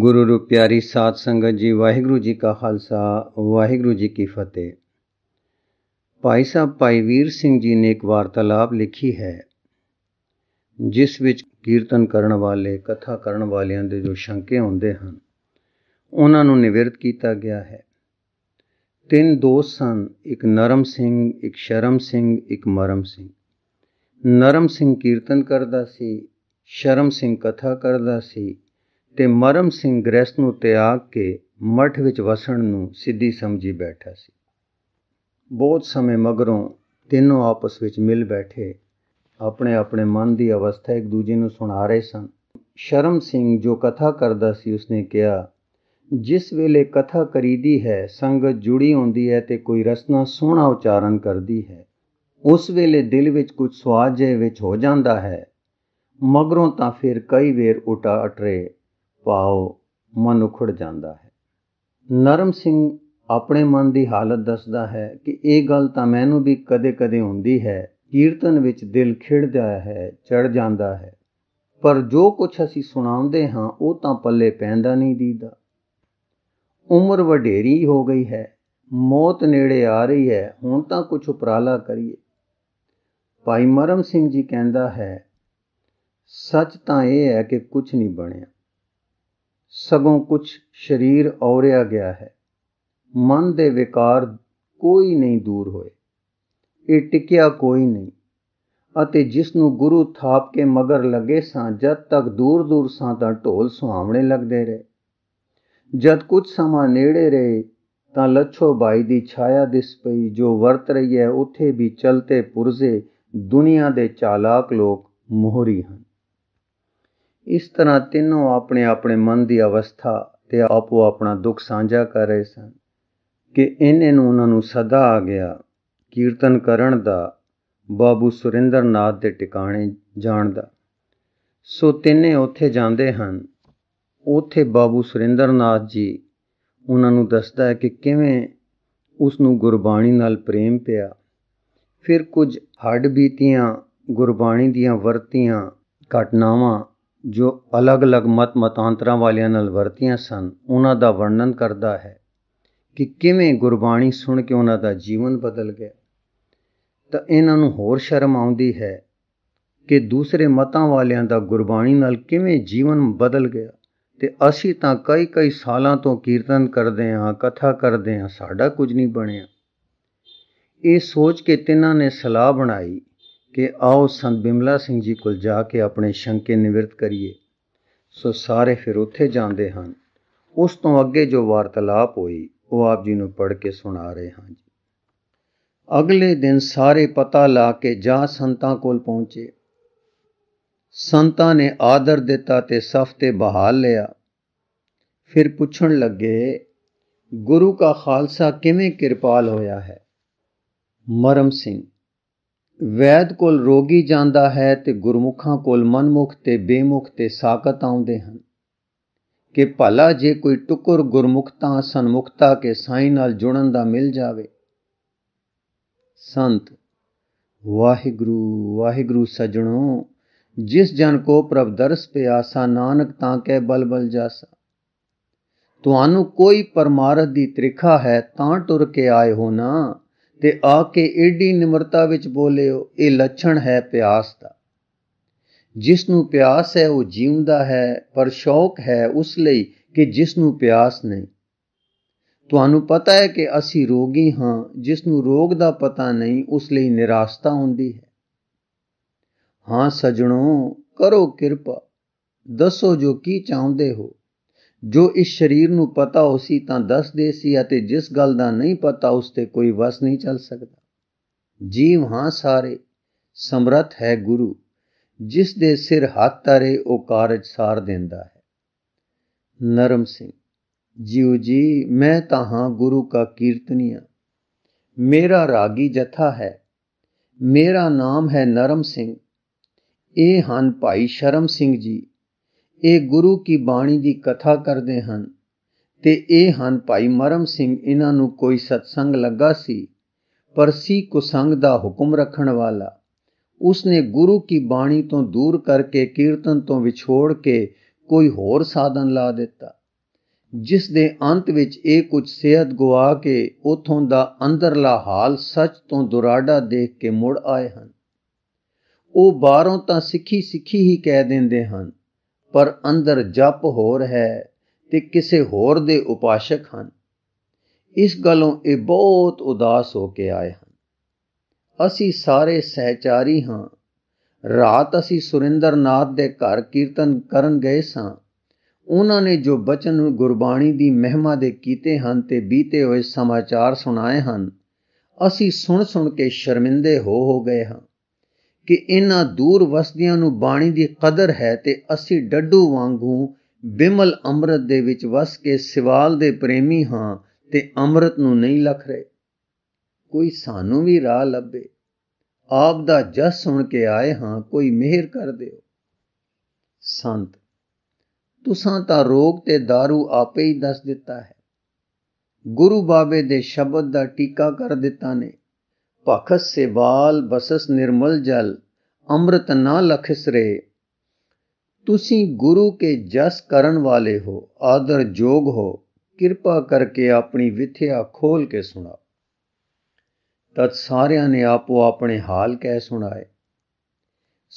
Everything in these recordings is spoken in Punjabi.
ਗੁਰੂ ਰੂਪ ਪਿਆਰੀ ਸਾਧ ਸੰਗਤ ਜੀ ਵਾਹਿਗੁਰੂ ਜੀ ਕਾ ਖਾਲਸਾ ਵਾਹਿਗੁਰੂ ਜੀ ਕੀ ਫਤਿਹ ਭਾਈ ਸਾਹਿਬ ਭਾਈ ਵੀਰ ਸਿੰਘ ਜੀ ਨੇ ਇੱਕ ਵਾਰਤਾਲਾਪ ਲਿਖੀ ਹੈ ਜਿਸ ਵਿੱਚ ਕੀਰਤਨ ਕਰਨ ਵਾਲੇ ਕਥਾ ਕਰਨ ਵਾਲਿਆਂ ਦੇ ਜੋ ਸ਼ੰਕੇ ਹੁੰਦੇ ਹਨ ਉਹਨਾਂ ਨੂੰ ਨਿਵਰਤ ਕੀਤਾ ਗਿਆ ਹੈ ਤਿੰਨ ਦੋਸਤ ਸਨ ਇੱਕ ਨਰਮ ਸਿੰਘ ਇੱਕ ਸ਼ਰਮ ਸਿੰਘ ਇੱਕ ਮਰਮ ਸਿੰਘ ਨਰਮ ਸਿੰਘ ਕੀਰਤਨ ਕਰਦਾ ਸੀ ਸ਼ਰਮ ਸਿੰਘ ਕਥਾ ਕਰਦਾ ਸੀ ਤੇ ਮਰਮ ਸਿੰਘ ਗ੍ਰਸਤ ਨੂੰ ਤਿਆਗ ਕੇ ਮਠ ਵਿੱਚ ਵਸਣ ਨੂੰ ਸਿੱਧੀ ਸਮਝੀ ਬੈਠਾ ਸੀ ਬਹੁਤ ਸਮੇਂ ਮਗਰੋਂ ਤਿੰਨੋਂ ਆਪਸ ਵਿੱਚ ਮਿਲ ਬੈਠੇ ਆਪਣੇ ਆਪਣੇ ਮਨ ਦੀ ਅਵਸਥਾ ਇੱਕ ਦੂਜੇ ਨੂੰ ਸੁਣਾ ਰਹੇ ਸਨ ਸ਼ਰਮ ਸਿੰਘ ਜੋ ਕਥਾ ਕਰਦਾ ਸੀ ਉਸਨੇ ਕਿਹਾ ਜਿਸ ਵੇਲੇ ਕਥਾ ਕਰੀਦੀ ਹੈ ਸੰਗਤ ਜੁੜੀ ਹੁੰਦੀ ਹੈ ਤੇ ਕੋਈ ਰਸਨਾ ਸੋਹਣਾ ਉਚਾਰਨ ਕਰਦੀ ਹੈ ਉਸ ਵੇਲੇ ਦਿਲ ਵਿੱਚ ਕੁਝ ਸਵਾਦ ਜੇ ਵਿੱਚ ਹੋ ਜਾਂਦਾ ਹੈ ਮਗਰੋਂ ਤਾਂ ਫਿਰ ਕਈ ਵੇਰ ਉਟਾ ਅਟਰੇ ਭਾਉ ਮਨ ਉਖੜ ਜਾਂਦਾ ਹੈ ਨਰਮ ਸਿੰਘ ਆਪਣੇ ਮਨ ਦੀ ਹਾਲਤ ਦੱਸਦਾ ਹੈ ਕਿ ਇਹ ਗੱਲ ਤਾਂ ਮੈਨੂੰ ਵੀ ਕਦੇ-ਕਦੇ ਹੁੰਦੀ ਹੈ ਕੀਰਤਨ ਵਿੱਚ ਦਿਲ ਖਿੜਦਾ ਹੈ ਚੜ ਜਾਂਦਾ ਹੈ ਪਰ ਜੋ ਕੁਝ ਅਸੀਂ ਸੁਣਾਉਂਦੇ ਹਾਂ ਉਹ ਤਾਂ ਪੱਲੇ ਪੈਂਦਾ ਨਹੀਂ ਦੀਦਾ ਉਮਰ ਵਡੇਰੀ ਹੋ ਗਈ ਹੈ ਮੌਤ ਨੇੜੇ ਆ ਰਹੀ ਹੈ ਹੁਣ ਤਾਂ ਕੁਝ ਉਪਰਾਲਾ ਕਰੀਏ ਭਾਈ ਮਰਮ ਸਿੰਘ ਜੀ ਕਹਿੰਦਾ ਹੈ ਸੱਚ ਤਾਂ ਇਹ ਹੈ ਕਿ ਕੁਝ ਨਹੀਂ ਬਣਿਆ ਸਗੋਂ ਕੁਝ ਸਰੀਰ ਔਰਿਆ ਗਿਆ ਹੈ ਮਨ ਦੇ ਵਿਕਾਰ ਕੋਈ ਨਹੀਂ ਦੂਰ ਹੋਏ ਇਹ ਟਿਕਿਆ ਕੋਈ ਨਹੀਂ ਅਤੇ ਜਿਸ ਨੂੰ ਗੁਰੂ ਥਾਪ ਕੇ ਮਗਰ ਲੱਗੇ ਸਾਂ ਜਦ ਤੱਕ ਦੂਰ ਦੂਰ ਸਾਂ ਤਾਂ ਢੋਲ ਸੁਹਾਵਣੇ ਲੱਗਦੇ ਰਹੇ ਜਦ ਕੁਝ ਸਮਾਂ ਨੇੜੇ ਰਹੇ ਤਾਂ ਲੱਛੋ ਬਾਈ ਦੀ ਛਾਇਆ ਦਿਸ ਪਈ ਜੋ ਵਰਤ ਰਹੀ ਹੈ ਉਥੇ ਵੀ ਚਲਤੇ ਪੁਰਜ਼ੇ ਦੁਨੀਆ ਦੇ ਚਾਲਾਕ ਲੋਕ ਮੋਹਰੀ ਹਨ ਇਸ ਤਰ੍ਹਾਂ ਤਿੰਨੋਂ ਆਪਣੇ ਆਪਣੇ ਮਨ ਦੀ ਅਵਸਥਾ ਤੇ ਆਪੋ ਆਪਣਾ ਦੁੱਖ ਸਾਂਝਾ ਕਰ ਰਹੇ ਸਨ ਕਿ ਇਹਨੇ ਨੂੰ ਉਹਨਾਂ ਨੂੰ ਸਦਾ ਆ ਗਿਆ ਕੀਰਤਨ ਕਰਨ ਦਾ ਬਾਬੂ ਸੁਰਿੰਦਰਨਾਥ ਦੇ ਟਿਕਾਣੇ ਜਾਣ ਦਾ ਸੋ ਤਿੰਨੇ ਉੱਥੇ ਜਾਂਦੇ ਹਨ ਉੱਥੇ ਬਾਬੂ ਸੁਰਿੰਦਰਨਾਥ ਜੀ ਉਹਨਾਂ ਨੂੰ ਦੱਸਦਾ ਹੈ ਕਿ ਕਿਵੇਂ ਉਸ ਨੂੰ ਗੁਰਬਾਣੀ ਨਾਲ ਪ੍ਰੇਮ ਪਿਆ ਫਿਰ ਕੁਝ ਹੱਡ ਬੀਤੀਆਂ ਗੁਰਬਾਣੀ ਦੀਆਂ ਵਰਤੀਆਂ ਘਟਨਾਵਾਂ ਜੋ ਅਲੱਗ-ਅਲੱਗ ਮਤ ਮਤਾਂਤਰਾਂ ਵਾਲਿਆਂ ਨਾਲ ਵਰਤੀਆਂ ਸਨ ਉਹਨਾਂ ਦਾ ਵਰਣਨ ਕਰਦਾ ਹੈ ਕਿ ਕਿਵੇਂ ਗੁਰਬਾਣੀ ਸੁਣ ਕੇ ਉਹਨਾਂ ਦਾ ਜੀਵਨ ਬਦਲ ਗਿਆ ਤਾਂ ਇਹਨਾਂ ਨੂੰ ਹੋਰ ਸ਼ਰਮ ਆਉਂਦੀ ਹੈ ਕਿ ਦੂਸਰੇ ਮਤਾਂ ਵਾਲਿਆਂ ਦਾ ਗੁਰਬਾਣੀ ਨਾਲ ਕਿਵੇਂ ਜੀਵਨ ਬਦਲ ਗਿਆ ਤੇ ਅਸੀਂ ਤਾਂ ਕਈ ਕਈ ਸਾਲਾਂ ਤੋਂ ਕੀਰਤਨ ਕਰਦੇ ਹਾਂ ਕਥਾ ਕਰਦੇ ਹਾਂ ਸਾਡਾ ਕੁਝ ਨਹੀਂ ਬਣਿਆ ਇਹ ਸੋਚ ਕੇ ਤਿੰਨਾਂ ਨੇ ਸਲਾਹ ਬਣਾਈ ਕਿ ਆਓ ਸੰਤ ਬਿਮਲਾ ਸਿੰਘ ਜੀ ਕੋਲ ਜਾ ਕੇ ਆਪਣੇ ਸ਼ੰਕੇ ਨਿਵਰਤ ਕਰੀਏ ਸੋ ਸਾਰੇ ਫਿਰ ਉੱਥੇ ਜਾਂਦੇ ਹਨ ਉਸ ਤੋਂ ਅੱਗੇ ਜੋ वार्तालाप ਹੋਈ ਉਹ ਆਪ ਜੀ ਨੂੰ ਪੜ੍ਹ ਕੇ ਸੁਣਾ ਰਹੇ ਹਾਂ ਜੀ ਅਗਲੇ ਦਿਨ ਸਾਰੇ ਪਤਾ ਲਾ ਕੇ ਜਾ ਸੰਤਾਂ ਕੋਲ ਪਹੁੰਚੇ ਸੰਤਾਂ ਨੇ ਆਦਰ ਦਿੱਤਾ ਤੇ ਸਫ ਤੇ ਬਹਾਲ ਲਿਆ ਫਿਰ ਪੁੱਛਣ ਲੱਗੇ ਗੁਰੂ ਕਾ ਖਾਲਸਾ ਕਿਵੇਂ ਕਿਰਪਾਲ ਹੋਇਆ ਹੈ ਮਰਮ ਸਿੰਘ ਵੈਦ ਕੋਲ ਰੋਗੀ ਜਾਂਦਾ ਹੈ ਤੇ ਗੁਰਮੁਖਾਂ ਕੋਲ ਮਨਮੁਖ ਤੇ ਬੇਮੁਖ ਤੇ ਸਾਖਤ ਆਉਂਦੇ ਹਨ ਕਿ ਭਲਾ ਜੇ ਕੋਈ ਟੁਕਰ ਗੁਰਮੁਖਤਾ ਸੰਮੁਖਤਾ ਕੇ ਸਾਈ ਨਾਲ ਜੁੜਨ ਦਾ ਮਿਲ ਜਾਵੇ ਸੰਤ ਵਾਹਿਗੁਰੂ ਵਾਹਿਗੁਰੂ ਸਜਣੋ ਜਿਸ ਜਨ ਕੋ ਪ੍ਰਭ ਦਰਸ ਪਿਆਸਾ ਨਾਨਕ ਤਾਂ ਕੈ ਬਲਬਲ ਜਾਸਾ ਤੁਹਾਨੂੰ ਕੋਈ ਪਰਮਾਰਥ ਦੀ ਤ੍ਰਿਖਾ ਹੈ ਤਾਂ ਟੁਰ ਕੇ ਆਏ ਹੋ ਨਾ ਤੇ ਆ ਕੇ ਏਡੀ ਨਿਮਰਤਾ ਵਿੱਚ ਬੋਲਿਓ ਇਹ ਲੱਛਣ ਹੈ ਪਿਆਸ ਦਾ ਜਿਸ ਨੂੰ ਪਿਆਸ ਹੈ ਉਹ ਜੀਉਂਦਾ ਹੈ ਪਰ ਸ਼ੌਕ ਹੈ ਉਸ ਲਈ ਕਿ ਜਿਸ ਨੂੰ ਪਿਆਸ ਨਹੀਂ ਤੁਹਾਨੂੰ ਪਤਾ ਹੈ ਕਿ ਅਸੀਂ ਰੋਗੀ ਹਾਂ ਜਿਸ ਨੂੰ ਰੋਗ ਦਾ ਪਤਾ ਨਹੀਂ ਉਸ ਲਈ ਨਿਰਾਸ਼ਤਾ ਹੁੰਦੀ ਹੈ ਹਾਂ ਸਜਣੋ ਕਰੋ ਕਿਰਪਾ ਦੱਸੋ ਜੋ ਕੀ ਚਾਹੁੰਦੇ ਹੋ ਜੋ ਇਸ ਸਰੀਰ ਨੂੰ ਪਤਾ ਹੋ ਸੀ ਤਾਂ ਦੱਸ ਦੇ ਸੀ ਅਤੇ ਜਿਸ ਗੱਲ ਦਾ ਨਹੀਂ ਪਤਾ ਉਸ ਤੇ ਕੋਈ ਵਸ ਨਹੀਂ ਚੱਲ ਸਕਦਾ ਜੀਵ ਹਾਂ ਸਾਰੇ ਸਮਰਥ ਹੈ ਗੁਰੂ ਜਿਸ ਦੇ ਸਿਰ ਹੱਥ ਤਾਰੇ ਉਹ ਕਾਰਜ ਸਾਰ ਦਿੰਦਾ ਹੈ ਨਰਮ ਸਿੰਘ ਜੀਉ ਜੀ ਮੈਂ ਤਾਂ ਹਾਂ ਗੁਰੂ ਕਾ ਕੀਰਤਨੀਆ ਮੇਰਾ ਰਾਗੀ ਜਥਾ ਹੈ ਮੇਰਾ ਨਾਮ ਹੈ ਨਰਮ ਸਿੰਘ ਇਹ ਹਨ ਭਾਈ ਸ਼ਰਮ ਸਿੰਘ ਜੀ ਇਹ ਗੁਰੂ ਕੀ ਬਾਣੀ ਦੀ ਕਥਾ ਕਰਦੇ ਹਨ ਤੇ ਇਹ ਹਨ ਭਾਈ ਮਰਮ ਸਿੰਘ ਇਹਨਾਂ ਨੂੰ ਕੋਈ ਸਤਸੰਗ ਲੱਗਾ ਸੀ ਪਰ ਸੀ ਕੁਸੰਗ ਦਾ ਹੁਕਮ ਰੱਖਣ ਵਾਲਾ ਉਸਨੇ ਗੁਰੂ ਕੀ ਬਾਣੀ ਤੋਂ ਦੂਰ ਕਰਕੇ ਕੀਰਤਨ ਤੋਂ ਵਿਛੋੜ ਕੇ ਕੋਈ ਹੋਰ ਸਾਧਨ ਲਾ ਦਿੱਤਾ ਜਿਸ ਦੇ ਅੰਤ ਵਿੱਚ ਇਹ ਕੁਝ ਸਿਹਤ ਗਵਾ ਕੇ ਉਥੋਂ ਦਾ ਅੰਦਰਲਾ ਹਾਲ ਸੱਚ ਤੋਂ ਦੁਰਾੜਾ ਦੇਖ ਕੇ ਮੁੜ ਆਏ ਹਨ ਉਹ ਬਾਹਰੋਂ ਤਾਂ ਸਿੱਖੀ ਸਿੱਖੀ ਹੀ ਕਹਿ ਦਿੰਦੇ ਹਨ ਪਰ ਅੰਦਰ ਜਪ ਹੋਰ ਹੈ ਤੇ ਕਿਸੇ ਹੋਰ ਦੇ ਉਪਾਸ਼ਕ ਹਨ ਇਸ ਗੱਲੋਂ ਇਹ ਬਹੁਤ ਉਦਾਸ ਹੋ ਕੇ ਆਏ ਹਨ ਅਸੀਂ ਸਾਰੇ ਸਹਿਚਾਰੀ ਹਾਂ ਰਾਤ ਅਸੀਂ ਸੁਰਿੰਦਰਨਾਥ ਦੇ ਘਰ ਕੀਰਤਨ ਕਰਨ ਗਏ ਸਾਂ ਉਹਨਾਂ ਨੇ ਜੋ ਬਚਨ ਗੁਰਬਾਣੀ ਦੀ ਮਹਿਮਾ ਦੇ ਕੀਤੇ ਹਨ ਤੇ ਬੀਤੇ ਹੋਏ ਸਮਾਚਾਰ ਸੁਣਾਏ ਹਨ ਅਸੀਂ ਸੁਣ ਸੁਣ ਕੇ ਸ਼ਰਮਿੰਦੇ ਹੋ ਹੋ ਗਏ ਹਾਂ ਕਿ ਇਹਨਾਂ ਦੂਰ ਵਸਦਿਆਂ ਨੂੰ ਬਾਣੀ ਦੀ ਕਦਰ ਹੈ ਤੇ ਅਸੀਂ ਡੱਡੂ ਵਾਂਗੂ ਬਿਮਲ ਅੰਮ੍ਰਿਤ ਦੇ ਵਿੱਚ ਵਸ ਕੇ ਸਿਵਾਲ ਦੇ ਪ੍ਰੇਮੀ ਹਾਂ ਤੇ ਅੰਮ੍ਰਿਤ ਨੂੰ ਨਹੀਂ ਲਖ ਰਹੇ ਕੋਈ ਸਾਨੂੰ ਵੀ ਰਾਹ ਲੱਭੇ ਆਪ ਦਾ ਜਸ ਸੁਣ ਕੇ ਆਏ ਹਾਂ ਕੋਈ ਮਿਹਰ ਕਰ ਦਿਓ ਸੰਤ ਤੁਸਾਂ ਤਾਂ ਰੋਗ ਤੇ दारू ਆਪੇ ਹੀ ਦੱਸ ਦਿੱਤਾ ਹੈ ਗੁਰੂ ਬਾਬੇ ਦੇ ਸ਼ਬਦ ਦਾ ਟੀਕਾ ਕਰ ਦਿੱਤਾ ਨੇ ਭਖਸ ਸੇਵਾਲ ਬਸਸ ਨਿਰਮਲ ਜਲ ਅੰਮ੍ਰਿਤ ਨਾ ਲਖਿਸ ਰੇ ਤੁਸੀਂ ਗੁਰੂ ਕੇ ਜਸ ਕਰਨ ਵਾਲੇ ਹੋ ਆਦਰ ਜੋਗ ਹੋ ਕਿਰਪਾ ਕਰਕੇ ਆਪਣੀ ਵਿਥਿਆ ਖੋਲ ਕੇ ਸੁਣਾ ਤਦ ਸਾਰਿਆਂ ਨੇ ਆਪੋ ਆਪਣੇ ਹਾਲ ਕਹਿ ਸੁਣਾਏ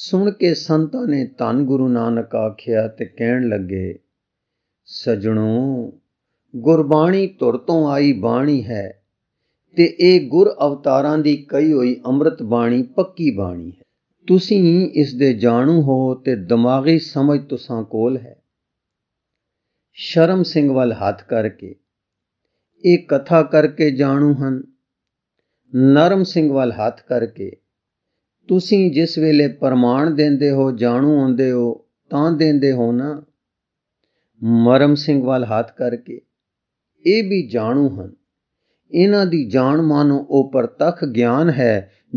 ਸੁਣ ਕੇ ਸੰਤਾਂ ਨੇ ਧੰ ਗੁਰੂ ਨਾਨਕ ਆਖਿਆ ਤੇ ਕਹਿਣ ਲੱਗੇ ਸਜਣੋ ਗੁਰਬਾਣੀ ਤੁਰ ਤੋਂ ਆਈ ਬਾਣੀ ਹੈ ਤੇ ਇਹ ਗੁਰ ਅਵਤਾਰਾਂ ਦੀ ਕਹੀ ਹੋਈ ਅੰਮ੍ਰਿਤ ਬਾਣੀ ਪੱਕੀ ਬਾਣੀ ਹੈ ਤੁਸੀਂ ਇਸ ਦੇ ਜਾਣੂ ਹੋ ਤੇ ਦਿਮਾਗੀ ਸਮਝ ਤੁਸਾਂ ਕੋਲ ਹੈ ਸ਼ਰਮ ਸਿੰਘ ਵੱਲ ਹੱਥ ਕਰਕੇ ਇਹ ਕਥਾ ਕਰਕੇ ਜਾਣੂ ਹਨ ਨਰਮ ਸਿੰਘ ਵੱਲ ਹੱਥ ਕਰਕੇ ਤੁਸੀਂ ਜਿਸ ਵੇਲੇ ਪ੍ਰਮਾਣ ਦਿੰਦੇ ਹੋ ਜਾਣੂ ਹੁੰਦੇ ਹੋ ਤਾਂ ਦਿੰਦੇ ਹੋ ਨਾ ਮਰਮ ਸਿੰਘ ਵੱਲ ਹੱਥ ਕਰਕੇ ਇਹ ਵੀ ਜਾਣੂ ਹਨ ਇਹਨਾਂ ਦੀ ਜਾਣ ਮਾਨੋ ਉਹ ਪਰਤਖ ਗਿਆਨ ਹੈ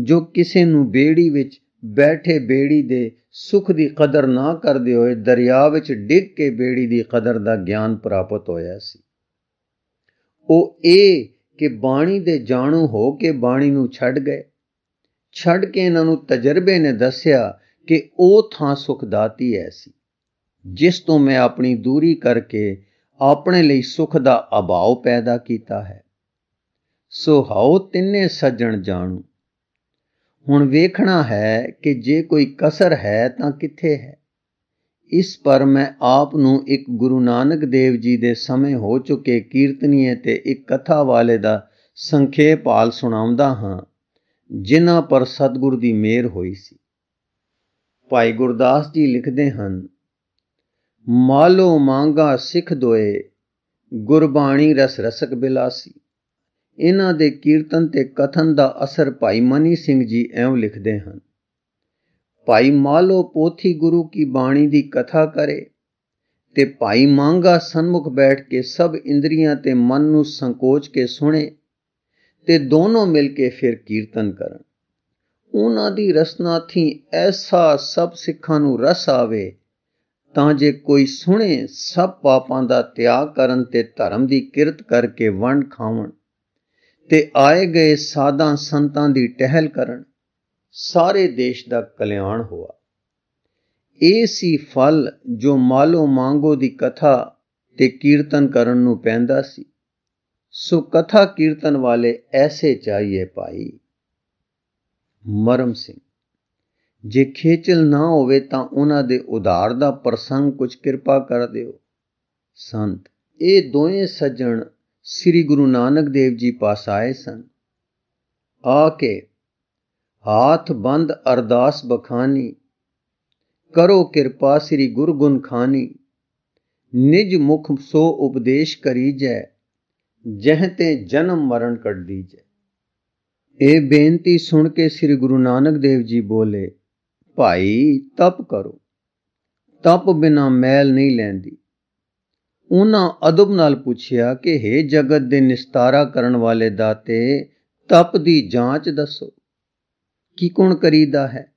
ਜੋ ਕਿਸੇ ਨੂੰ ਬੇੜੀ ਵਿੱਚ ਬੈਠੇ ਬੇੜੀ ਦੇ ਸੁਖ ਦੀ ਕਦਰ ਨਾ ਕਰਦੇ ਹੋਏ ਦਰਿਆ ਵਿੱਚ ਡਿੱਗ ਕੇ ਬੇੜੀ ਦੀ ਕਦਰ ਦਾ ਗਿਆਨ ਪ੍ਰਾਪਤ ਹੋਇਆ ਸੀ ਉਹ ਇਹ ਕਿ ਬਾਣੀ ਦੇ ਜਾਣੂ ਹੋ ਕੇ ਬਾਣੀ ਨੂੰ ਛੱਡ ਗਏ ਛੱਡ ਕੇ ਇਹਨਾਂ ਨੂੰ ਤਜਰਬੇ ਨੇ ਦੱਸਿਆ ਕਿ ਉਹ ਥਾਂ ਸੁਖਦਾਤੀ ਐਸੀ ਜਿਸ ਤੋਂ ਮੈਂ ਆਪਣੀ ਦੂਰੀ ਕਰਕੇ ਆਪਣੇ ਲਈ ਸੁਖ ਦਾ ਅਭਾਵ ਪੈਦਾ ਕੀਤਾ ਹੈ ਸੋ ਹਉ ਤਿੰਨੇ ਸੱਜਣ ਜਾਣੂ ਹੁਣ ਵੇਖਣਾ ਹੈ ਕਿ ਜੇ ਕੋਈ ਕਸਰ ਹੈ ਤਾਂ ਕਿੱਥੇ ਹੈ ਇਸ ਪਰ ਮੈਂ ਆਪ ਨੂੰ ਇੱਕ ਗੁਰੂ ਨਾਨਕ ਦੇਵ ਜੀ ਦੇ ਸਮੇਂ ਹੋ ਚੁੱਕੇ ਕੀਰਤਨੀਏ ਤੇ ਇੱਕ ਕਥਾ ਵਾਲੇ ਦਾ ਸੰਖੇਪ ਹਾਲ ਸੁਣਾਉਂਦਾ ਹਾਂ ਜਿਨ੍ਹਾਂ ਪਰ ਸਤਿਗੁਰ ਦੀ ਮਿਹਰ ਹੋਈ ਸੀ ਭਾਈ ਗੁਰਦਾਸ ਜੀ ਲਿਖਦੇ ਹਨ ਮਾਲੋ ਮੰਗਾ ਸਿੱਖ ਦੋਏ ਗੁਰਬਾਣੀ ਰਸ ਰਸਕ ਬਿਲਾਸੀ ਇਹਨਾਂ ਦੇ ਕੀਰਤਨ ਤੇ ਕਥਨ ਦਾ ਅਸਰ ਭਾਈ ਮਨੀ ਸਿੰਘ ਜੀ ਐਵੇਂ ਲਿਖਦੇ ਹਨ ਭਾਈ ਮਾਲੋ ਪੋਥੀ ਗੁਰੂ ਕੀ ਬਾਣੀ ਦੀ ਕਥਾ ਕਰੇ ਤੇ ਭਾਈ ਮੰਗਾ ਸੰਮੁਖ ਬੈਠ ਕੇ ਸਭ ਇੰਦਰੀਆਂ ਤੇ ਮਨ ਨੂੰ ਸੰਕੋਚ ਕੇ ਸੁਣੇ ਤੇ ਦੋਨੋਂ ਮਿਲ ਕੇ ਫਿਰ ਕੀਰਤਨ ਕਰਨ ਉਹਨਾਂ ਦੀ ਰਸਨਾ ਥੀ ਐਸਾ ਸਭ ਸਿੱਖਾਂ ਨੂੰ ਰਸ ਆਵੇ ਤਾਂ ਜੇ ਕੋਈ ਸੁਣੇ ਸਭ ਪਾਪਾਂ ਦਾ ਤਿਆਗ ਕਰਨ ਤੇ ਧਰਮ ਦੀ ਕਿਰਤ ਕਰਕੇ ਵੰਡ ਖਾਵਣ ਤੇ ਆਏ ਗਏ ਸਾਧਾਂ ਸੰਤਾਂ ਦੀ ਟਹਿਲ ਕਰਨ ਸਾਰੇ ਦੇਸ਼ ਦਾ ਕਲਿਆਣ ਹੋਆ ਇਹ ਸੀ ਫਲ ਜੋ ਮਾਲੋ ਮੰਗੋ ਦੀ ਕਥਾ ਤੇ ਕੀਰਤਨ ਕਰਨ ਨੂੰ ਪੈਂਦਾ ਸੀ ਸੋ ਕਥਾ ਕੀਰਤਨ ਵਾਲੇ ਐਸੇ ਚਾਹੀਏ ਭਾਈ ਮਰਮ ਸਿੰਘ ਜੇ ਖੇਚਲ ਨਾ ਹੋਵੇ ਤਾਂ ਉਹਨਾਂ ਦੇ ਉਧਾਰ ਦਾ ਪ੍ਰਸੰਗ ਕੁਝ ਕਿਰਪਾ ਕਰ ਦਿਓ ਸੰਤ ਇਹ ਦੋਵੇਂ ਸੱਜਣ ਸ੍ਰੀ ਗੁਰੂ ਨਾਨਕ ਦੇਵ ਜੀ ਪਾਸ ਆਏ ਸਨ ਆ ਕੇ ਹਾਥ ਬੰਦ ਅਰਦਾਸ ਬਖਾਨੀ ਕਰੋ ਕਿਰਪਾ ਸ੍ਰੀ ਗੁਰਗੁਣ ਖਾਨੀ ਨਿਜ ਮੁਖ ਸੋ ਉਪਦੇਸ਼ ਕਰੀ ਜੈ ਜਹ ਤੇ ਜਨਮ ਮਰਨ ਦੀ ਦੀਜੈ ਇਹ ਬੇਨਤੀ ਸੁਣ ਕੇ ਸ੍ਰੀ ਗੁਰੂ ਨਾਨਕ ਦੇਵ ਜੀ ਬੋਲੇ ਭਾਈ ਤਪ ਕਰੋ ਤਪ ਬਿਨਾ ਮੈਲ ਨਹੀਂ ਲੈਂਦੀ ਉਹਨਾਂ ਅਦਬ ਨਾਲ ਪੁੱਛਿਆ ਕਿ हे ਜਗਤ ਦੇ ਨਿਸਤਾਰਾ ਕਰਨ ਵਾਲੇ ਦਾਤੇ ਤਪ ਦੀ ਜਾਂਚ ਦੱਸੋ ਕੀ ਕੌਣ ਕਰੀਦਾ ਹੈ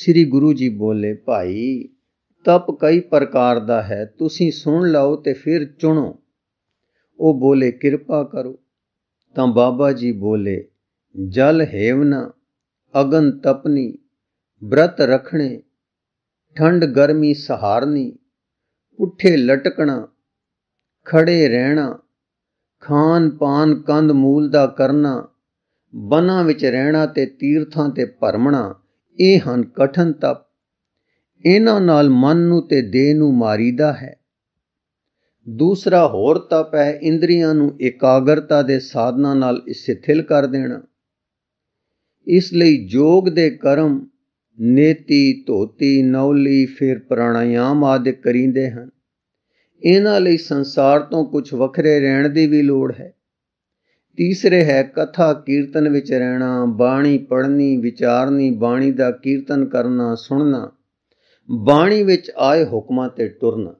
ਸ੍ਰੀ ਗੁਰੂ ਜੀ ਬੋਲੇ ਭਾਈ ਤਪ ਕਈ ਪ੍ਰਕਾਰ ਦਾ ਹੈ ਤੁਸੀਂ ਸੁਣ ਲਓ ਤੇ ਫਿਰ ਚੁਣੋ ਉਹ ਬੋਲੇ ਕਿਰਪਾ ਕਰੋ ਤਾਂ ਬਾਬਾ ਜੀ ਬੋਲੇ ਜਲ ਹੇਵਨਾ ਅਗਨ ਤਪਨੀ ਬ੍ਰਤ ਰਖਣੇ ਠੰਡ ਗਰਮੀ ਸਹਾਰਨੀ ਉੱਠੇ ਲਟਕਣਾ ਖੜੇ ਰਹਿਣਾ ਖਾਨ ਪਾਨ ਕੰਦ ਮੂਲ ਦਾ ਕਰਨਾ ਬਨਾਂ ਵਿੱਚ ਰਹਿਣਾ ਤੇ ਤੀਰਥਾਂ ਤੇ ਭਰਮਣਾ ਇਹ ਹਨ ਕਠਨ ਤਪ ਇਹਨਾਂ ਨਾਲ ਮਨ ਨੂੰ ਤੇ ਦੇਹ ਨੂੰ ਮਾਰੀਦਾ ਹੈ ਦੂਸਰਾ ਹੋਰ ਤਪ ਹੈ ਇੰਦਰੀਆਂ ਨੂੰ ਇਕਾਗਰਤਾ ਦੇ ਸਾਧਨਾ ਨਾਲ ਸਿਥਿਲ ਕਰ ਦੇਣਾ ਇਸ ਲਈ ਯੋਗ ਦੇ ਕਰਮ ਨੇਤੀ ਧੋਤੀ ਨੌਲੀ ਫਿਰ ਪ੍ਰਾਣਾਯਾਮ ਆਦਿ ਕਰੀਂਦੇ ਹਨ ਇਹਨਾਂ ਲਈ ਸੰਸਾਰ ਤੋਂ ਕੁਝ ਵੱਖਰੇ ਰਹਿਣ ਦੀ ਵੀ ਲੋੜ ਹੈ ਤੀਸਰੇ ਹੈ ਕਥਾ ਕੀਰਤਨ ਵਿੱਚ ਰਹਿਣਾ ਬਾਣੀ ਪੜ੍ਹਨੀ ਵਿਚਾਰਨੀ ਬਾਣੀ ਦਾ ਕੀਰਤਨ ਕਰਨਾ ਸੁਣਨਾ ਬਾਣੀ ਵਿੱਚ ਆਏ ਹੁਕਮਾਂ ਤੇ ਟੁਰਨਾ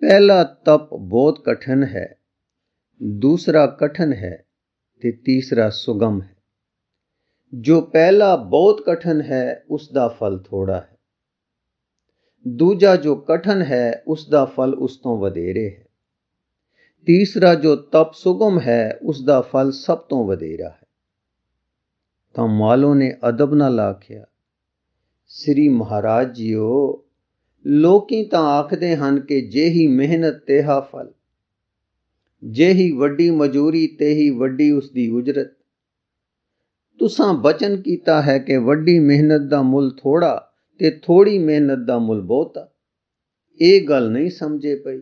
ਪਹਿਲਾ ਤਪ ਬਹੁਤ ਕਠਨ ਹੈ ਦੂਸਰਾ ਕਠਨ ਹੈ ਤੇ ਤੀਸਰਾ ਸੁਗਮ ਹੈ ਜੋ ਪਹਿਲਾ ਬਹੁਤ ਕਠਨ ਹੈ ਉਸ ਦਾ ਫਲ ਥੋੜਾ ਹੈ ਦੂਜਾ ਜੋ ਕਠਨ ਹੈ ਉਸ ਦਾ ਫਲ ਉਸ ਤੋਂ ਵਧੇਰੇ ਹੈ ਤੀਸਰਾ ਜੋ ਤਪ ਸੁਗਮ ਹੈ ਉਸ ਦਾ ਫਲ ਸਭ ਤੋਂ ਵਧੇਰਾ ਹੈ ਤਾਂ ਮਾਲੋ ਨੇ ਅਦਬ ਨਾਲ ਆਖਿਆ ਸ੍ਰੀ ਮਹਾਰਾਜ ਜੀਓ ਲੋਕੀ ਤਾਂ ਆਖਦੇ ਹਨ ਕਿ ਜੇਹੀ ਮਿਹਨਤ ਤੇਹਾ ਫਲ ਜੇਹੀ ਵੱਡੀ ਮਜ਼ਦੂਰੀ ਤੇਹੀ ਵੱਡੀ ਉਸ ਦੀ ਉਜਰਤ ਤੁਸਾਂ ਬਚਨ ਕੀਤਾ ਹੈ ਕਿ ਵੱਡੀ ਮਿਹਨਤ ਦਾ ਮੁੱਲ ਥੋੜਾ ਤੇ ਥੋੜੀ ਮਿਹਨਤ ਦਾ ਮੁੱਲ ਬਹੁਤਾ ਇਹ ਗੱਲ ਨਹੀਂ ਸਮਝੇ ਪਈ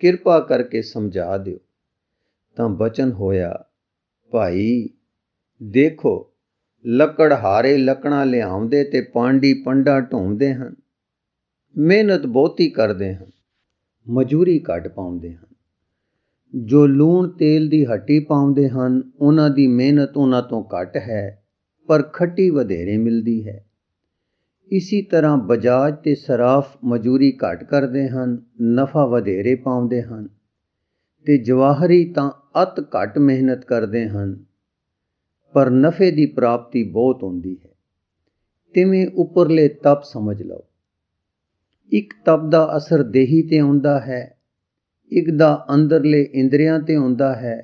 ਕਿਰਪਾ ਕਰਕੇ ਸਮਝਾ ਦਿਓ ਤਾਂ ਬਚਨ ਹੋਇਆ ਭਾਈ ਦੇਖੋ ਲੱਕੜਹਾਰੇ ਲੱਕਣਾ ਲਿਆਉਂਦੇ ਤੇ ਪਾਂਡੀ ਪੰਡਾ ਢੋਂਦੇ ਹਨ ਮਿਹਨਤ ਬਹੁਤੀ ਕਰਦੇ ਹਨ ਮਜ਼ਦੂਰੀ ਕੱਢ ਪਾਉਂਦੇ ਹਨ ਜੋ ਲੂਣ ਤੇਲ ਦੀ ਹੱਟੀ ਪਾਉਂਦੇ ਹਨ ਉਹਨਾਂ ਦੀ ਮਿਹਨਤ ਉਹਨਾਂ ਤੋਂ ਘੱਟ ਹੈ ਪਰ ਖੱਟੀ ਵਧੇਰੇ ਮਿਲਦੀ ਹੈ ਇਸੇ ਤਰ੍ਹਾਂ ਬਜਾਜ ਤੇ ਸਰਾਫ ਮਜ਼ਦੂਰੀ ਘੱਟ ਕਰਦੇ ਹਨ ਨਫਾ ਵਧੇਰੇ ਪਾਉਂਦੇ ਹਨ ਤੇ ਜਵਾਹਰੀ ਤਾਂ ਅਤ ਘੱਟ ਮਿਹਨਤ ਕਰਦੇ ਹਨ ਪਰ ਨਫੇ ਦੀ ਪ੍ਰਾਪਤੀ ਬਹੁਤ ਹੁੰਦੀ ਹੈ ਤਿਵੇਂ ਉੱਪਰਲੇ ਤਪ ਸਮਝ ਲਓ ਇੱਕ ਤਪ ਦਾ ਅਸਰ ਦੇਹੀ ਤੇ ਹੁੰਦਾ ਹੈ ਇੱਕ ਦਾ ਅੰਦਰਲੇ ਇੰਦਰੀਆਂ ਤੇ ਹੁੰਦਾ ਹੈ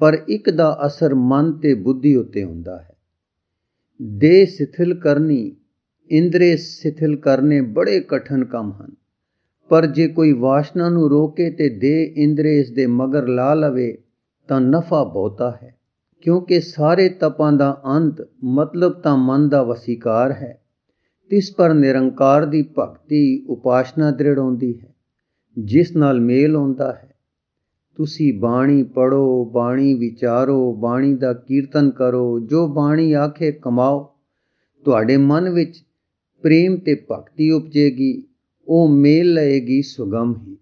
ਪਰ ਇੱਕ ਦਾ ਅਸਰ ਮਨ ਤੇ ਬੁੱਧੀ ਉੱਤੇ ਹੁੰਦਾ ਹੈ ਦੇ ਸਥਿਲ ਕਰਨੀ ਇੰਦਰੇ ਸਥਿਲ ਕਰਨੇ ਬੜੇ ਕਠਨ ਕੰਮ ਹਨ ਪਰ ਜੇ ਕੋਈ ਵਾਸ਼ਨਾ ਨੂੰ ਰੋਕੇ ਤੇ ਦੇ ਇੰਦਰੇ ਇਸ ਦੇ ਮਗਰ ਲਾ ਲਵੇ ਤਾਂ ਨਫਾ ਬਹੁਤਾ ਹੈ ਕਿਉਂਕਿ ਸਾਰੇ ਤਪਾਂ ਦਾ ਅੰਤ ਮਤਲਬ ਤਾਂ ਮਨ ਦਾ ਵਸੀਕਾਰ ਹੈ ਇਸ ਪਰ ਨਿਰੰਕਾਰ ਦੀ ਭਗਤੀ ਉਪਾਸ਼ਨਾ ਦ੍ਰਿੜ ਹੁੰਦੀ ਹੈ ਜਿਸ ਨਾਲ ਮੇਲ ਹੁੰਦਾ ਹੈ ਤੁਸੀਂ ਬਾਣੀ ਪੜੋ ਬਾਣੀ ਵਿਚਾਰੋ ਬਾਣੀ ਦਾ ਕੀਰਤਨ ਕਰੋ ਜੋ ਬਾਣੀ ਆਖੇ ਕਮਾਓ ਤੁਹਾਡੇ ਮਨ ਵਿੱਚ ਪ੍ਰੇਮ ਤੇ ਭਗਤੀ ਉਪਜੇਗੀ ਉਹ ਮੇਲ ਲਏਗੀ ਸੁਗਮ ਹੀ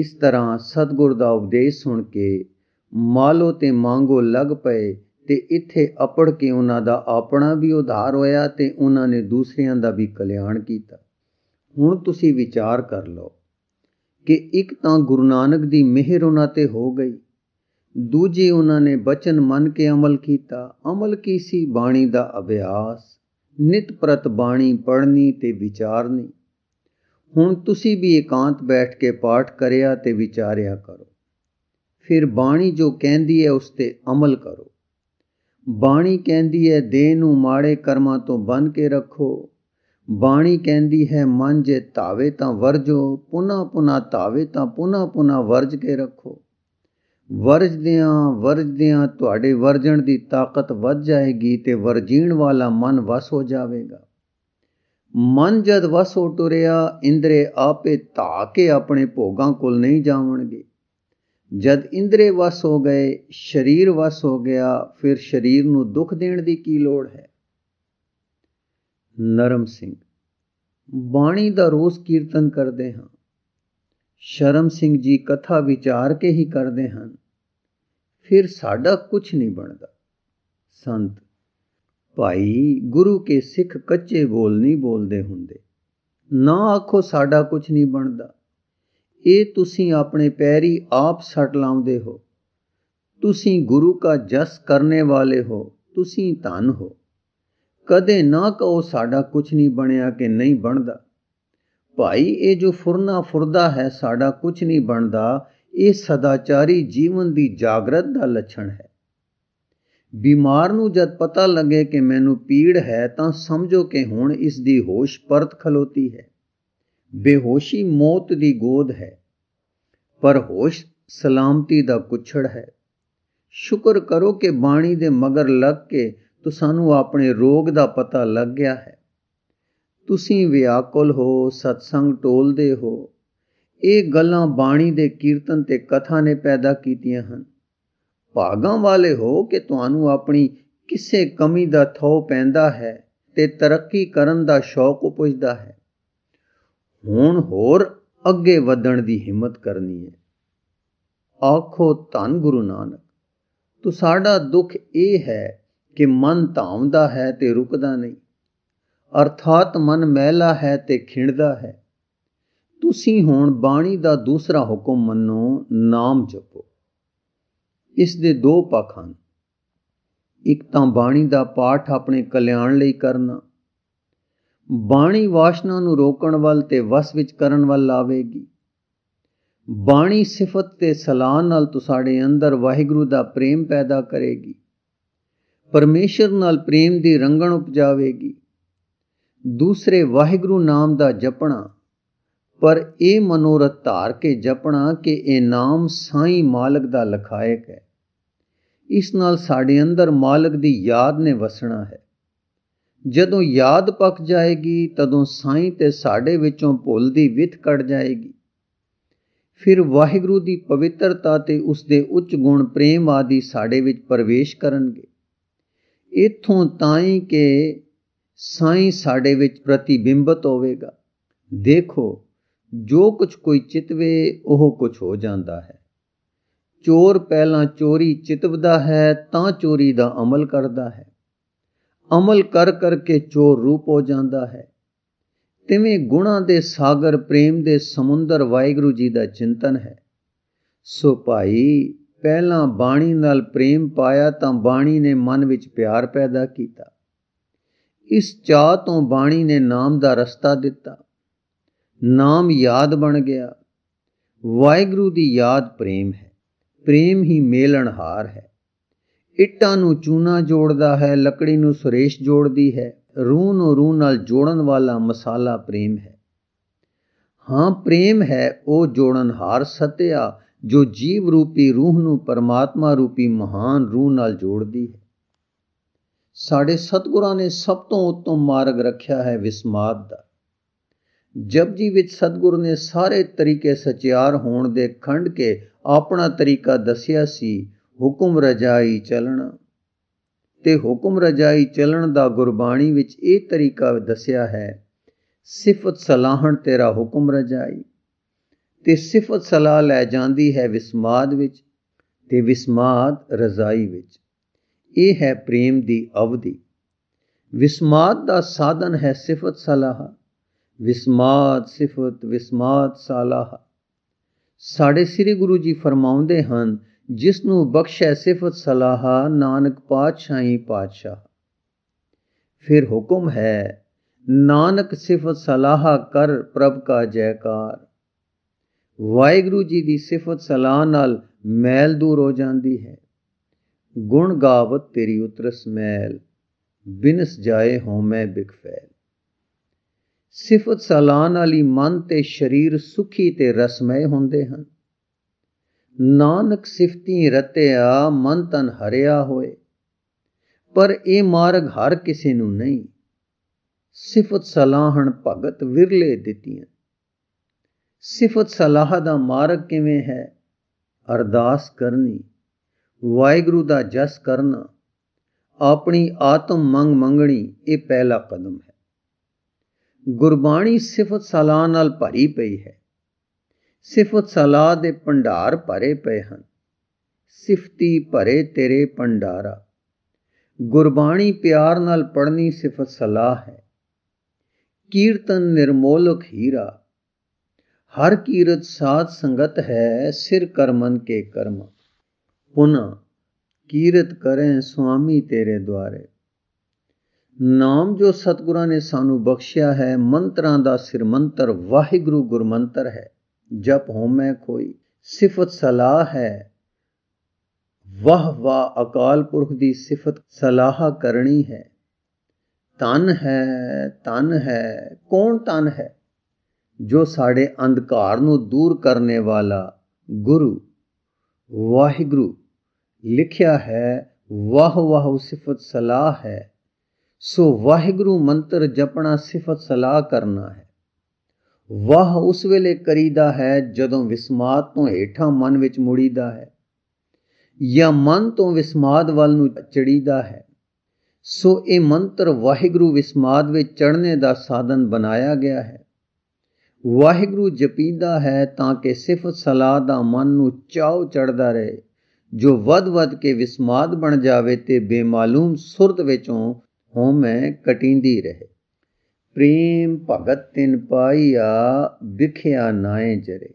ਇਸ ਤਰ੍ਹਾਂ ਸਤਗੁਰ ਦਾ ਉਪਦੇਸ਼ ਸੁਣ ਕੇ ਮਾਲੋ ਤੇ ਮੰਗੋ ਲੱਗ ਪਏ ਤੇ ਇੱਥੇ ਅਪੜ ਕੇ ਉਹਨਾਂ ਦਾ ਆਪਣਾ ਵੀ ਉਧਾਰ ਹੋਇਆ ਤੇ ਉਹਨਾਂ ਨੇ ਦੂਸਰਿਆਂ ਦਾ ਵੀ ਕਲਿਆਣ ਕੀਤਾ ਹੁਣ ਤੁਸੀਂ ਵਿਚਾਰ ਕਰ ਲਓ ਕਿ ਇੱਕ ਤਾਂ ਗੁਰੂ ਨਾਨਕ ਦੀ ਮਿਹਰ ਉਹਨਾਂ ਤੇ ਹੋ ਗਈ ਦੂਜੀ ਉਹਨਾਂ ਨੇ ਬਚਨ ਮੰਨ ਕੇ ਅਮਲ ਕੀਤਾ ਅਮਲ ਕੀ ਸੀ ਬਾਣੀ ਦਾ ਅਭਿਆਸ ਨਿਤ ਪ੍ਰਤ ਬਾਣੀ ਪੜ੍ਹਨੀ ਤੇ ਵਿਚਾਰਨੀ ਹੁਣ ਤੁਸੀਂ ਵੀ ਇਕਾਂਤ ਬੈਠ ਕੇ ਪਾਠ ਕਰਿਆ ਤੇ ਵਿਚਾਰਿਆ ਕਰੋ ਫਿਰ ਬਾਣੀ ਜੋ ਕਹਿੰਦੀ ਹੈ ਉਸ ਤੇ ਅਮਲ ਕਰੋ ਬਾਣੀ ਕਹਿੰਦੀ ਹੈ ਦੇਹ ਨੂੰ ਮਾੜੇ ਕਰਮਾਂ ਤੋਂ ਬੰਨ ਕੇ ਰੱਖੋ ਬਾਣੀ ਕਹਿੰਦੀ ਹੈ ਮਨ ਜੇ ਧਾਵੇ ਤਾਂ ਵਰਜੋ ਪੁਨਾ ਪੁਨਾ ਧਾਵੇ ਤਾਂ ਪੁਨਾ ਪੁਨਾ ਵਰਜ ਕੇ ਰੱਖੋ ਵਰਜਦਿਆਂ ਵਰਜਦਿਆਂ ਤੁਹਾਡੇ ਵਰਜਣ ਦੀ ਤਾਕਤ ਵੱਧ ਜਾਏਗੀ ਤੇ ਵਰਜੀਣ ਵਾਲਾ ਮਨ ਵਸ ਹੋ ਜਾਵੇਗਾ ਮਨ ਜਦ ਵਸ ਹੋ ਟੁਰਿਆ ਇੰਦਰੇ ਆਪੇ ਧਾ ਕੇ ਆਪਣੇ ਭੋਗਾਂ ਕੋਲ ਨਹੀਂ ਜਾਵਣਗੇ ਜਦ ਇੰਦਰੇ ਵਸ ਹੋ ਗਏ ਸਰੀਰ ਵਸ ਹੋ ਗਿਆ ਫਿਰ ਸਰੀਰ ਨੂੰ ਦੁੱਖ ਦੇਣ ਦੀ ਕੀ ਲੋੜ ਹੈ ਨਰਮ ਸਿੰਘ ਬਾਣੀ ਦਾ ਰੋਜ਼ ਕੀਰਤਨ ਕਰਦੇ ਹਾਂ ਸ਼ਰਮ ਸਿੰਘ ਜੀ ਕਥਾ ਵਿਚਾਰ ਕੇ ਹੀ ਕਰਦੇ ਹਨ ਫਿਰ ਸਾਡਾ ਕੁਝ ਨਹੀਂ ਬਣਦਾ ਸੰਤ ਭਾਈ ਗੁਰੂ ਕੇ ਸਿੱਖ ਕੱਚੇ ਬੋਲ ਨਹੀਂ ਬੋਲਦੇ ਹੁੰਦੇ ਨਾ ਆਖੋ ਸਾਡਾ ਕੁਝ ਨਹੀਂ ਬਣਦਾ ਇਹ ਤੁਸੀਂ ਆਪਣੇ ਪੈਰੀ ਆਪ ਸੱਟ ਲਾਉਂਦੇ ਹੋ ਤੁਸੀਂ ਗੁਰੂ ਕਾ ਜਸ ਕਰਨੇ ਵਾਲੇ ਹੋ ਤੁਸੀਂ ਧਨ ਹੋ ਕਦੇ ਨਾ ਕਹੋ ਸਾਡਾ ਕੁਝ ਨਹੀਂ ਬਣਿਆ ਕਿ ਨਹੀਂ ਬਣਦਾ ਭਾਈ ਇਹ ਜੋ ਫੁਰਨਾ ਫੁਰਦਾ ਹੈ ਸਾਡਾ ਕੁਝ ਨਹੀਂ ਬਣਦਾ ਇਹ ਸਦਾਚਾਰੀ ਜੀਵਨ ਦੀ ਜਾਗਰਤ ਦਾ ਲੱਛਣ ਹੈ ਬਿਮਾਰ ਨੂੰ ਜਦ ਪਤਾ ਲੱਗੇ ਕਿ ਮੈਨੂੰ ਪੀੜ ਹੈ ਤਾਂ ਸਮਝੋ ਕਿ ਹੁਣ ਇਸ ਦੀ ਹੋਸ਼ ਪਰਤ ਖਲੋਤੀ ਹੈ ਬੇਹੋਸ਼ੀ ਮੌਤ ਦੀ ਗੋਦ ਹੈ ਪਰ ਹੋਸ਼ ਸਲਾਮਤੀ ਦਾ ਕੁਛੜ ਹੈ ਸ਼ੁਕਰ ਕਰੋ ਕਿ ਬਾਣੀ ਦੇ ਮਗਰ ਲੱਗ ਕੇ ਤੋ ਸਾਨੂੰ ਆਪਣੇ ਰੋਗ ਦਾ ਪਤਾ ਲੱਗ ਗਿਆ ਹੈ ਤੁਸੀਂ ਵਿਆਕੁਲ ਹੋ ਸਤਸੰਗ ਟੋਲਦੇ ਹੋ ਇਹ ਗੱਲਾਂ ਬਾਣੀ ਦੇ ਕੀਰਤਨ ਤੇ ਕਥਾ ਨੇ ਪੈਦਾ ਕੀਤੀਆਂ ਹਨ ਭਾਗਾਂ ਵਾਲੇ ਹੋ ਕਿ ਤੁਹਾਨੂੰ ਆਪਣੀ ਕਿਸੇ ਕਮੀ ਦਾ ਥੋ ਪੈਂਦਾ ਹੈ ਤੇ ਤਰੱਕੀ ਕਰਨ ਦਾ ਸ਼ੌਕ ਉਪਜਦਾ ਹੈ ਹੁਣ ਹੋਰ ਅੱਗੇ ਵਧਣ ਦੀ ਹਿੰਮਤ ਕਰਨੀ ਹੈ ਆਖੋ ਧੰਨ ਗੁਰੂ ਨਾਨਕ ਤੋ ਸਾਡਾ ਦੁੱਖ ਇਹ ਹੈ ਕਿ ਮਨ ਧਾਉਂਦਾ ਹੈ ਤੇ ਰੁਕਦਾ ਨਹੀਂ ਅਰਥਾਤ ਮਨ ਮਹਿਲਾ ਹੈ ਤੇ ਖਿੰਡਦਾ ਹੈ ਤੁਸੀਂ ਹੁਣ ਬਾਣੀ ਦਾ ਦੂਸਰਾ ਹੁਕਮ ਮੰਨੋ ਨਾਮ ਜਪੋ ਇਸ ਦੇ ਦੋ ਪੱਖ ਹਨ ਇੱਕ ਤਾਂ ਬਾਣੀ ਦਾ ਪਾਠ ਆਪਣੇ ਕਲਿਆਣ ਲਈ ਕਰਨਾ ਬਾਣੀ ਵਾਸ਼ਨਾ ਨੂੰ ਰੋਕਣ ਵੱਲ ਤੇ ਵਸ ਵਿੱਚ ਕਰਨ ਵੱਲ ਲਾਵੇਗੀ ਬਾਣੀ ਸਿਫਤ ਤੇ ਸਲਾਹ ਨਾਲ ਤੁਹਾਡੇ ਅੰਦਰ ਵਾਹਿਗੁਰੂ ਦਾ ਪ੍ਰੇਮ ਪੈਦਾ ਕਰੇਗੀ ਪਰਮੇਸ਼ਰ ਨਾਲ ਪ੍ਰੇਮ ਦੀ ਰੰਗਣ ਉਪਜਾਵੇਗੀ ਦੂਸਰੇ ਵਾਹਿਗੁਰੂ ਨਾਮ ਦਾ ਜਪਣਾ ਪਰ ਇਹ ਮਨੋਰਥ ਧਾਰ ਕੇ ਜਪਣਾ ਕਿ ਇਹ ਨਾਮ ਸਾਈਂ ਮਾਲਕ ਦਾ ਲਖਾਇਕ ਹੈ ਇਸ ਨਾਲ ਸਾਡੇ ਅੰਦਰ ਮਾਲਕ ਦੀ ਯਾਦ ਨੇ ਵਸਣਾ ਹੈ ਜਦੋਂ ਯਾਦ ਪੱਕ ਜਾਏਗੀ ਤਦੋਂ ਸਾਈਂ ਤੇ ਸਾਡੇ ਵਿੱਚੋਂ ਭੁੱਲ ਦੀ ਵਿਥ ਕੱਢ ਜਾਏਗੀ ਫਿਰ ਵਾਹਿਗੁਰੂ ਦੀ ਪਵਿੱਤਰਤਾ ਤੇ ਉਸ ਦੇ ਉੱਚ ਗੁਣ ਪ੍ਰੇਮ ਆਦੀ ਸਾਡੇ ਵਿੱਚ ਪ੍ਰਵੇਸ਼ ਕਰਨਗੇ ਇਥੋਂ ਤਾਈ ਕਿ ਸਾਈਂ ਸਾਡੇ ਵਿੱਚ ਪ੍ਰਤੀਬਿੰਬਤ ਹੋਵੇਗਾ ਦੇਖੋ ਜੋ ਕੁਝ ਕੋਈ ਚਿਤਵੇ ਉਹ ਕੁਝ ਹੋ ਜਾਂਦਾ ਹੈ ਚੋਰ ਪਹਿਲਾਂ ਚੋਰੀ ਚਿਤਵਦਾ ਹੈ ਤਾਂ ਚੋਰੀ ਦਾ ਅਮਲ ਕਰਦਾ ਹੈ ਅਮਲ ਕਰ ਕਰਕੇ ਚੋਰ ਰੂਪ ਹੋ ਜਾਂਦਾ ਹੈ ਤਿਵੇਂ ਗੁਣਾਂ ਦੇ ਸਾਗਰ ਪ੍ਰੇਮ ਦੇ ਸਮੁੰਦਰ ਵਾਹਿਗੁਰੂ ਜੀ ਦਾ ਚਿੰਤਨ ਹੈ ਸੋ ਭਾਈ ਪਹਿਲਾਂ ਬਾਣੀ ਨਾਲ ਪ੍ਰੇਮ ਪਾਇਆ ਤਾਂ ਬਾਣੀ ਨੇ ਮਨ ਵਿੱਚ ਪਿਆਰ ਪੈਦਾ ਕੀਤਾ ਇਸ ਚਾਹ ਤੋਂ ਬਾਣੀ ਨੇ ਨਾਮ ਦਾ ਰਸਤਾ ਦਿੱਤਾ ਨਾਮ ਯਾਦ ਬਣ ਗਿਆ ਵਾਹਿਗੁਰੂ ਦੀ ਯਾਦ ਪ੍ਰੇਮ ਹੈ ਪ੍ਰੇਮ ਹੀ ਮੇਲਣਹਾਰ ਹੈ ਇੱਟਾਂ ਨੂੰ ਚੂਨਾ ਜੋੜਦਾ ਹੈ ਲੱਕੜੀ ਨੂੰ ਸੁਰੇਸ਼ ਜੋੜਦੀ ਹੈ ਰੂਹ ਨੂੰ ਰੂਹ ਨਾਲ ਜੋੜਨ ਵਾਲਾ ਮਸਾਲਾ ਪ੍ਰੇਮ ਹੈ ਹਾਂ ਪ੍ਰੇਮ ਹੈ ਉਹ ਜੋੜਨਹਾਰ ਸਤਿਆ ਜੋ ਜੀਵ ਰੂਪੀ ਰੂਹ ਨੂੰ ਪਰਮਾਤਮਾ ਰੂਪੀ ਮਹਾਨ ਰੂਹ ਨਾਲ ਜੋੜਦੀ ਹੈ ਸਾਡੇ ਸਤਿਗੁਰਾਂ ਨੇ ਸਭ ਤੋਂ ਉੱਤਮ ਮਾਰਗ ਰੱਖਿਆ ਹੈ ਵਿਸਮਾਦ ਦਾ ਜਪਜੀ ਵਿੱਚ ਸਤਿਗੁਰ ਨੇ ਸਾਰੇ ਤਰੀਕੇ ਸਚਿਆਰ ਹੋਣ ਦੇ ਖੰਡ ਕੇ ਆਪਣਾ ਤਰੀਕਾ ਦੱਸਿਆ ਸੀ ਹੁਕਮ ਰਜਾਈ ਚਲਣ ਤੇ ਹੁਕਮ ਰਜਾਈ ਚਲਣ ਦਾ ਗੁਰਬਾਣੀ ਵਿੱਚ ਇਹ ਤਰੀਕਾ ਦੱਸਿਆ ਹੈ ਸਿਫਤ ਸਲਾਹਣ ਤੇਰਾ ਹੁਕਮ ਰਜਾਈ ਤੇ ਸਿਫਤ ਸਲਾਹ ਲੈ ਜਾਂਦੀ ਹੈ ਵਿਸਮਾਦ ਵਿੱਚ ਤੇ ਵਿਸਮਾਦ ਰਜ਼ਾਈ ਵਿੱਚ ਇਹ ਹੈ ਪ੍ਰੇਮ ਦੀ ਅਵਧੀ ਵਿਸਮਾਦ ਦਾ ਸਾਧਨ ਹੈ ਸਿਫਤ ਸਲਾਹ ਵਿਸਮਾਦ ਸਿਫਤ ਵਿਸਮਾਦ ਸਲਾਹ ਸਾਡੇ ਸ੍ਰੀ ਗੁਰੂ ਜੀ ਫਰਮਾਉਂਦੇ ਹਨ ਜਿਸ ਨੂੰ ਬਖਸ਼ੈ ਸਿਫਤ ਸਲਾਹ ਨਾਨਕ ਪਾਤਸ਼ਾਹੀ ਪਾਤਸ਼ਾਹ ਫਿਰ ਹੁਕਮ ਹੈ ਨਾਨਕ ਸਿਫਤ ਸਲਾਹ ਕਰ ਪ੍ਰਭ ਕਾ ਜੈਕਾਰ ਵਾਹਿਗੁਰੂ ਜੀ ਦੀ ਸਿਫਤ ਸਲਾਹ ਨਾਲ ਮੈਲ ਦੂਰ ਹੋ ਜਾਂਦੀ ਹੈ ਗੁਣ ਗਾਵਤ ਤੇਰੀ ਉਤਰਸ ਮੈਲ ਬਿਨਸ ਜਾਏ ਮੈਂ ਬਿਕ ਫੈਲ ਸਿਫਤ ਸਲਾਹ ਵਾਲੀ ਮਨ ਤੇ ਸਰੀਰ ਸੁਖੀ ਤੇ ਰਸਮੈ ਹੁੰਦੇ ਹਨ ਨਾਨਕ ਸਿਫਤੀ ਰਤਿਆ ਮਨ ਤਨ ਹਰਿਆ ਹੋਏ ਪਰ ਇਹ ਮਾਰਗ ਹਰ ਕਿਸੇ ਨੂੰ ਨਹੀਂ ਸਿਫਤ ਸਲਾਹਣ ਭਗਤ ਵਿਰਲੇ ਦਿੱਤੀਆਂ ਸਿਫਤ ਸਲਾਹ ਦਾ ਮਾਰਗ ਕਿਵੇਂ ਹੈ ਅਰਦਾਸ ਕਰਨੀ ਵਾਹਿਗੁਰੂ ਦਾ ਜਸ ਕਰਨਾ ਆਪਣੀ ਆਤਮ ਮੰਗ ਮੰਗਣੀ ਇਹ ਪਹਿਲਾ ਕਦਮ ਹੈ ਗੁਰਬਾਣੀ ਸਿਫਤ ਸਲਾਹ ਨਾਲ ਭਰੀ ਪਈ ਹੈ ਸਿਫਤ ਸਲਾਹ ਦੇ ਭੰਡਾਰ ਭਰੇ ਪਏ ਹਨ ਸਿਫਤੀ ਭਰੇ ਤੇਰੇ ਭੰਡਾਰਾ ਗੁਰਬਾਣੀ ਪਿਆਰ ਨਾਲ ਪੜਨੀ ਸਿਫਤ ਸਲਾਹ ਹੈ ਕੀਰਤਨ ਨਿਰਮੋਲਕ ਹੀਰਾ ਹਰ ਕੀਰਤ ਸਾਧ ਸੰਗਤ ਹੈ ਸਿਰ ਕਰਮਨ ਕੇ ਕਰਮ ਪੁਨ ਕੀਰਤ ਕਰੇ ਸੁਆਮੀ ਤੇਰੇ ਦੁਆਰੇ ਨਾਮ ਜੋ ਸਤਿਗੁਰਾਂ ਨੇ ਸਾਨੂੰ ਬਖਸ਼ਿਆ ਹੈ ਮੰਤਰਾਂ ਦਾ ਸਿਰ ਮੰਤਰ ਵਾਹਿਗੁਰੂ ਗੁਰਮੰਤਰ ਹੈ ਜਪ ਹੋਮੈ ਕੋਈ ਸਿਫਤ ਸਲਾਹ ਹੈ ਵਾਹ ਵਾ ਅਕਾਲ ਪੁਰਖ ਦੀ ਸਿਫਤ ਸਲਾਹ ਕਰਨੀ ਹੈ ਤਨ ਹੈ ਤਨ ਹੈ ਕੌਣ ਤਨ ਹੈ ਜੋ ਸਾਡੇ ਅੰਧਕਾਰ ਨੂੰ ਦੂਰ ਕਰਨੇ ਵਾਲਾ ਗੁਰੂ ਵਾਹਿਗੁਰੂ ਲਿਖਿਆ ਹੈ ਵਾਹ ਵਾਹ ਸਿਫਤ ਸਲਾਹ ਹੈ ਸੋ ਵਾਹਿਗੁਰੂ ਮੰਤਰ ਜਪਣਾ ਸਿਫਤ ਸਲਾਹ ਕਰਨਾ ਹੈ ਵਾਹ ਉਸ ਵੇਲੇ ਕਰੀਦਾ ਹੈ ਜਦੋਂ ਵਿਸਮਾਦ ਤੋਂ ਏਠਾਂ ਮਨ ਵਿੱਚ ਮੁੜੀਦਾ ਹੈ ਜਾਂ ਮਨ ਤੋਂ ਵਿਸਮਾਦ ਵੱਲ ਨੂੰ ਚੜੀਦਾ ਹੈ ਸੋ ਇਹ ਮੰਤਰ ਵਾਹਿਗੁਰੂ ਵਿਸਮਾਦ ਵਿੱਚ ਚੜਨੇ ਦਾ ਸਾਧਨ ਬਣਾਇਆ ਗਿਆ ਹੈ ਵਾਹਿਗੁਰੂ ਜਪੀਦਾ ਹੈ ਤਾਂ ਕਿ ਸਿਫਤ ਸਲਾਹ ਦਾ ਮਨ ਨੂੰ ਚਾਉ ਚੜਦਾ ਰਹੇ ਜੋ ਵਦ ਵਦ ਕੇ ਵਿਸਮਾਦ ਬਣ ਜਾਵੇ ਤੇ ਬੇਮਾਲੂਮ ਸੁਰਤ ਵਿੱਚੋਂ ਹਉਮੈ ਕਟਿੰਦੀ ਰਹੇ ਪ੍ਰੇਮ ਭਗਤ ਤਿਨ ਪਾਈਆ ਵਿਖਿਆ ਨਾਏ ਜਰੇ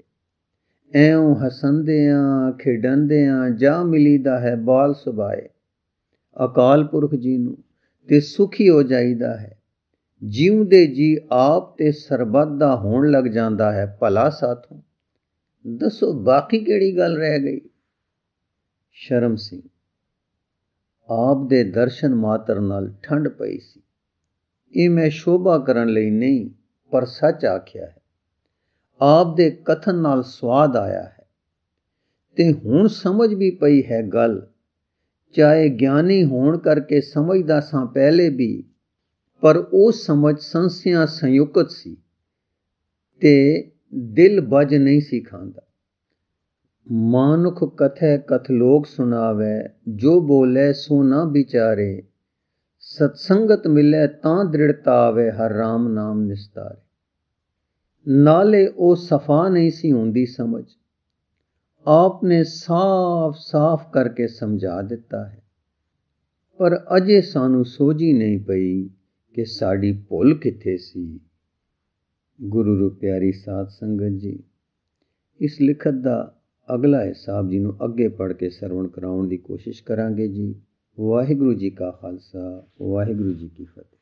ਐਉ ਹਸੰਦਿਆਂ ਖੇਡੰਦਿਆਂ ਜਾ ਮਿਲੀਦਾ ਹੈ ਬਾਲ ਸੁਭਾਏ ਅਕਾਲ ਪੁਰਖ ਜੀ ਨੂੰ ਤੇ ਸੁਖੀ ਹੋ ਜਾਈਦਾ ਹੈ ਜੀਉਂਦੇ ਜੀ ਆਪ ਤੇ ਸਰਬੱਤ ਦਾ ਹੋਣ ਲੱਗ ਜਾਂਦਾ ਹੈ ਭਲਾ ਸਾਥੋਂ ਦੱਸੋ ਬਾਕੀ ਕਿਹੜੀ ਗੱਲ ਰਹਿ ਗਈ ਸ਼ਰਮ ਸਿੰਘ ਆਪ ਦੇ ਦਰਸ਼ਨ ਮਾਤਰ ਨਾਲ ਠੰਡ ਪਈ ਸੀ ਇਹ ਮੈਂ ਸ਼ੋਭਾ ਕਰਨ ਲਈ ਨਹੀਂ ਪਰ ਸੱਚ ਆਖਿਆ ਹੈ ਆਪ ਦੇ ਕਥਨ ਨਾਲ ਸਵਾਦ ਆਇਆ ਹੈ ਤੇ ਹੁਣ ਸਮਝ ਵੀ ਪਈ ਹੈ ਗੱਲ ਚਾਹੇ ਗਿਆਨੀ ਹੋਣ ਕਰਕੇ ਸਮਝਦਾ ਸਾਂ ਪਹਿਲੇ ਵੀ ਪਰ ਉਹ ਸਮਝ ਸੰਸਿਆ ਸੰਯੁਕਤ ਸੀ ਤੇ ਦਿਲ ਬਜ ਨਹੀਂ ਸੀ ਖਾਂਦਾ ਮਾਨੁਖ ਕਥੈ ਕਥ ਲੋਕ ਸੁਣਾਵੇ ਜੋ ਬੋਲੇ ਸੋ ਨਾ ਵਿਚਾਰੇ ਸਤਸੰਗਤ ਮਿਲੇ ਤਾਂ ਦ੍ਰਿੜਤਾ ਆਵੇ ਹਰ ਰਾਮ ਨਾਮ ਨਿਸਤਾਰੇ ਨਾਲੇ ਉਹ ਸਫਾ ਨਹੀਂ ਸੀ ਹੁੰਦੀ ਸਮਝ ਆਪ ਨੇ ਸਾਫ਼ ਸਾਫ਼ ਕਰਕੇ ਸਮਝਾ ਦਿੱਤਾ ਹੈ ਪਰ ਅਜੇ ਸਾਨੂੰ ਸੋਝੀ ਨਹੀਂ ਪਈ ਕਿ ਸਾਡੀ ਭੁੱਲ ਕਿੱਥੇ ਸੀ ਗੁਰੂ ਰੂਪ ਪਿਆਰੀ ਸਾਧ ਸੰਗਤ ਜੀ ਇਸ ਲਿਖਤ ਦਾ ਅਗਲਾ ਹਿੱਸਾ ਜੀ ਨੂੰ ਅੱਗੇ ਪੜ ਕੇ ਸਰਵਣ ਕਰਾਉਣ ਦੀ ਕੋਸ਼ਿਸ਼ ਕਰਾਂਗੇ ਜੀ ਵਾਹਿਗੁਰੂ ਜੀ ਕਾ ਖਾਲਸਾ ਵਾਹਿਗੁਰੂ ਜੀ ਕੀ ਫਤਿਹ